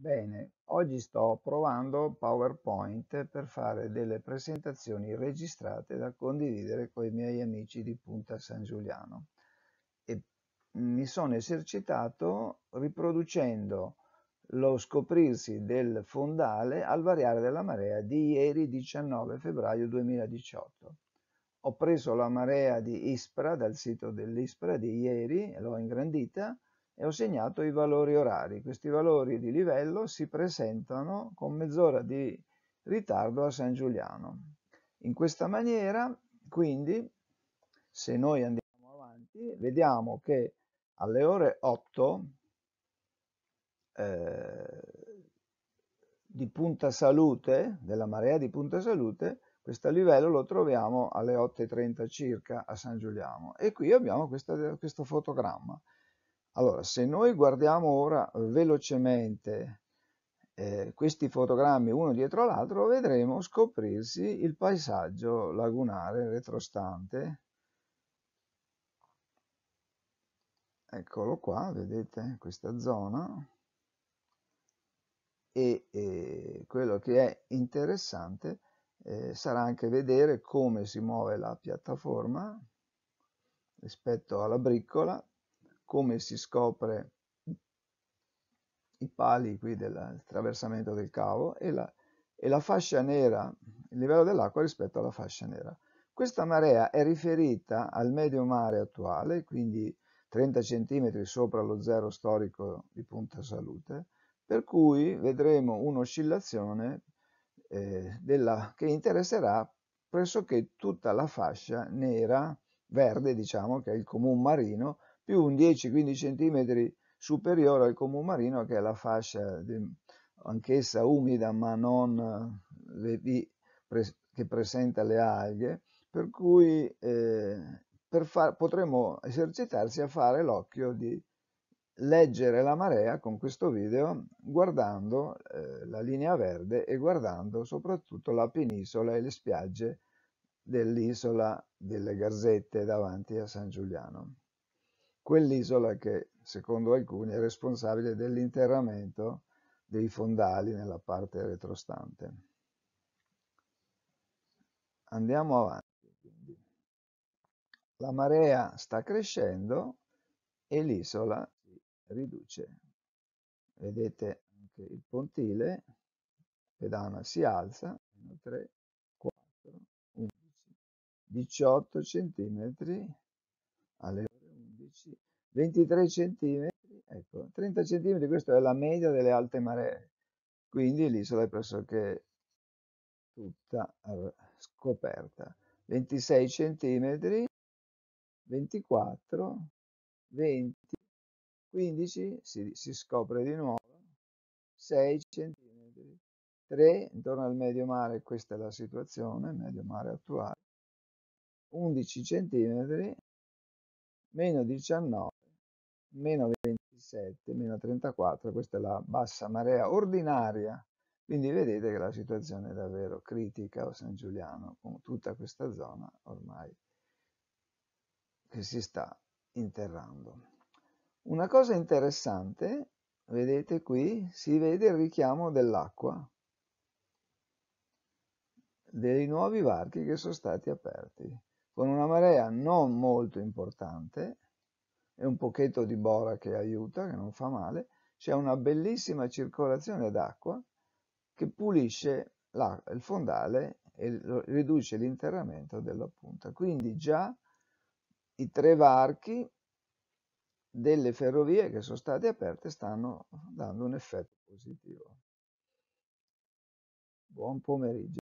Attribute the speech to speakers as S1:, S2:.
S1: Bene, oggi sto provando PowerPoint per fare delle presentazioni registrate da condividere con i miei amici di Punta San Giuliano e mi sono esercitato riproducendo lo scoprirsi del fondale al variare della marea di ieri 19 febbraio 2018. Ho preso la marea di Ispra dal sito dell'Ispra di ieri, l'ho ingrandita e ho segnato i valori orari. Questi valori di livello si presentano con mezz'ora di ritardo a San Giuliano. In questa maniera, quindi, se noi andiamo avanti, vediamo che alle ore 8 eh, di Punta Salute, della marea di Punta Salute, questo livello lo troviamo alle 8.30 circa a San Giuliano e qui abbiamo questa, questo fotogramma. Allora, se noi guardiamo ora eh, velocemente eh, questi fotogrammi uno dietro l'altro, vedremo scoprirsi il paesaggio lagunare retrostante. Eccolo qua, vedete questa zona. E, e quello che è interessante eh, sarà anche vedere come si muove la piattaforma rispetto alla briccola come si scopre i pali qui del traversamento del cavo e la, e la fascia nera, il livello dell'acqua rispetto alla fascia nera. Questa marea è riferita al medio mare attuale, quindi 30 cm sopra lo zero storico di Punta Salute, per cui vedremo un'oscillazione eh, che interesserà pressoché tutta la fascia nera, verde diciamo, che è il comune marino, più un 10-15 cm superiore al comune marino che è la fascia anch'essa umida ma non eh, che presenta le alghe, per cui eh, per far, potremo esercitarsi a fare l'occhio di leggere la marea con questo video guardando eh, la linea verde e guardando soprattutto la penisola e le spiagge dell'isola delle Garzette davanti a San Giuliano quell'isola che, secondo alcuni, è responsabile dell'interramento dei fondali nella parte retrostante. Andiamo avanti. La marea sta crescendo e l'isola si riduce. Vedete anche il pontile, pedana si alza, 1, 3, 4, 11, 18 cm alle 23 centimetri, ecco, 30 centimetri, questa è la media delle alte maree, quindi l'isola è pressoché tutta scoperta. 26 centimetri, 24, 20, 15, si, si scopre di nuovo, 6 centimetri, 3, intorno al medio mare, questa è la situazione, medio mare attuale, 11 centimetri, meno 19, meno 27, meno 34, questa è la bassa marea ordinaria, quindi vedete che la situazione è davvero critica a San Giuliano, con tutta questa zona ormai che si sta interrando. Una cosa interessante, vedete qui, si vede il richiamo dell'acqua, dei nuovi varchi che sono stati aperti, con una marea non molto importante, e un pochetto di bora che aiuta, che non fa male, c'è una bellissima circolazione d'acqua che pulisce il fondale e riduce l'interramento della punta. Quindi già i tre varchi delle ferrovie che sono state aperte stanno dando un effetto positivo. Buon pomeriggio.